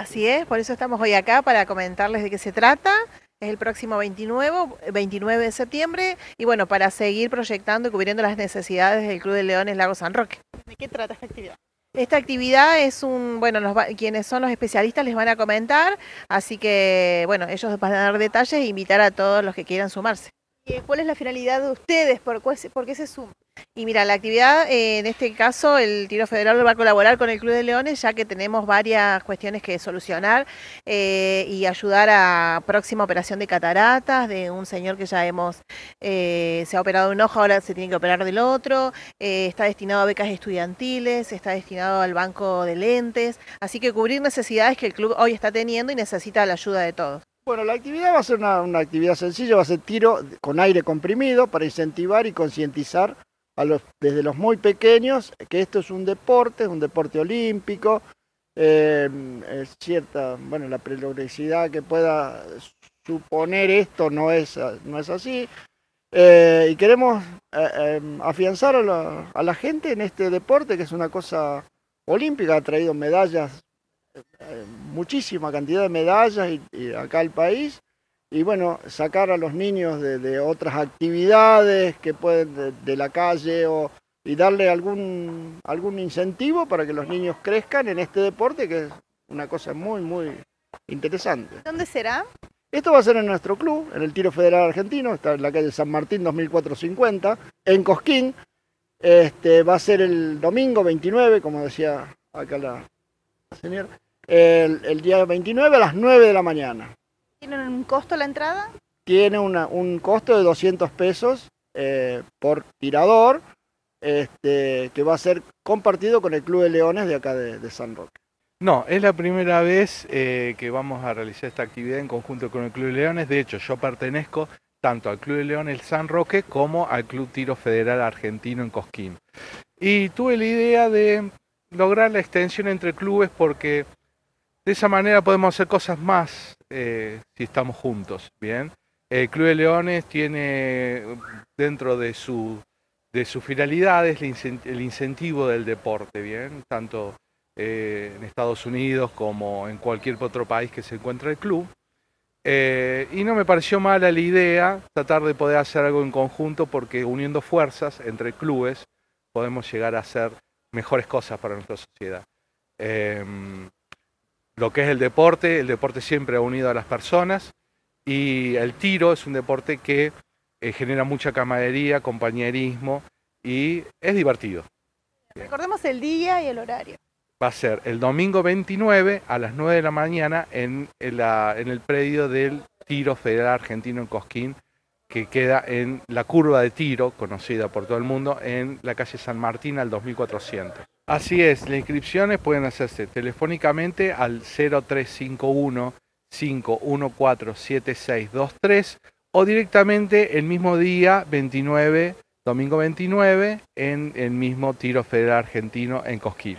Así es, por eso estamos hoy acá para comentarles de qué se trata. Es el próximo 29, 29 de septiembre y bueno, para seguir proyectando y cubriendo las necesidades del Club de Leones Lago San Roque. ¿De qué trata esta actividad? Esta actividad es un, bueno, quienes son los especialistas les van a comentar, así que bueno, ellos van a dar detalles e invitar a todos los que quieran sumarse. Eh, ¿Cuál es la finalidad de ustedes? ¿Por, qué se suma? Y mira, la actividad, eh, en este caso, el Tiro Federal va a colaborar con el Club de Leones, ya que tenemos varias cuestiones que solucionar eh, y ayudar a próxima operación de cataratas, de un señor que ya hemos, se ha operado un ojo, ahora se tiene que operar del otro, está destinado a becas estudiantiles, está destinado al banco de lentes, así que cubrir necesidades que el club hoy está teniendo y necesita la ayuda de todos. Bueno, la actividad va a ser una, actividad sencilla, va a ser tiro con aire comprimido para incentivar y concientizar desde los muy pequeños que esto es un deporte, es un deporte olímpico, em, es cierta, bueno, la peligrosidad que pueda suponer esto no es, no es así. Eh, y queremos eh, em, afianzar a la gente en este deporte que es una cosa olímpica, ha traído medallas eh, muchísima cantidad de medallas y, acá al país. Y bueno, sacar a los niños de, otras actividades que pueden de, la calle o, y darle algún, algún incentivo para que los niños crezcan en este deporte que es una cosa muy, muy interesante. ¿Dónde será? Esto va a ser en nuestro club, en el Tiro Federal Argentino, está en la calle San Martín 2450, en Cosquín. Este, va a ser el domingo 29, como decía acá la, señor, el, día 29 a las 9 de la mañana. ¿Tiene un costo la entrada? Tiene un costo de 200 pesos eh, por tirador, este, que va a ser compartido con el Club de Leones de acá de, San Roque. No, es la primera vez eh, que vamos a realizar esta actividad en conjunto con el Club de Leones. De hecho, yo pertenezco tanto al Club de Leones San Roque como al Club Tiro Federal Argentino en Cosquín. Y tuve la idea de lograr la extensión entre clubes porque de esa manera podemos hacer cosas más eh, si estamos juntos, ¿bien? El Club de Leones tiene dentro de, su, de sus finalidades el incentivo del deporte, ¿bien? Tanto eh, en Estados Unidos como en cualquier otro país que se encuentre el club. Eh, y no me pareció mala la idea tratar de poder hacer algo en conjunto porque uniendo fuerzas entre clubes podemos llegar a hacer mejores cosas para nuestra sociedad. Em, lo que es el deporte, el deporte siempre ha unido a las personas y el tiro es un deporte que eh, genera mucha camaradería, compañerismo y es divertido. Recordemos el día y el horario. Va a ser el domingo 29 a las 9 de la mañana en el predio del Tiro Federal Argentino en Cosquín, que queda en la curva de tiro, conocida por todo el mundo, en la calle San Martín al 2400. Así es, las inscripciones pueden hacerse telefónicamente al 0351 5147623 o directamente el mismo día 29, domingo 29, en el mismo tiro federal argentino en Cosquín.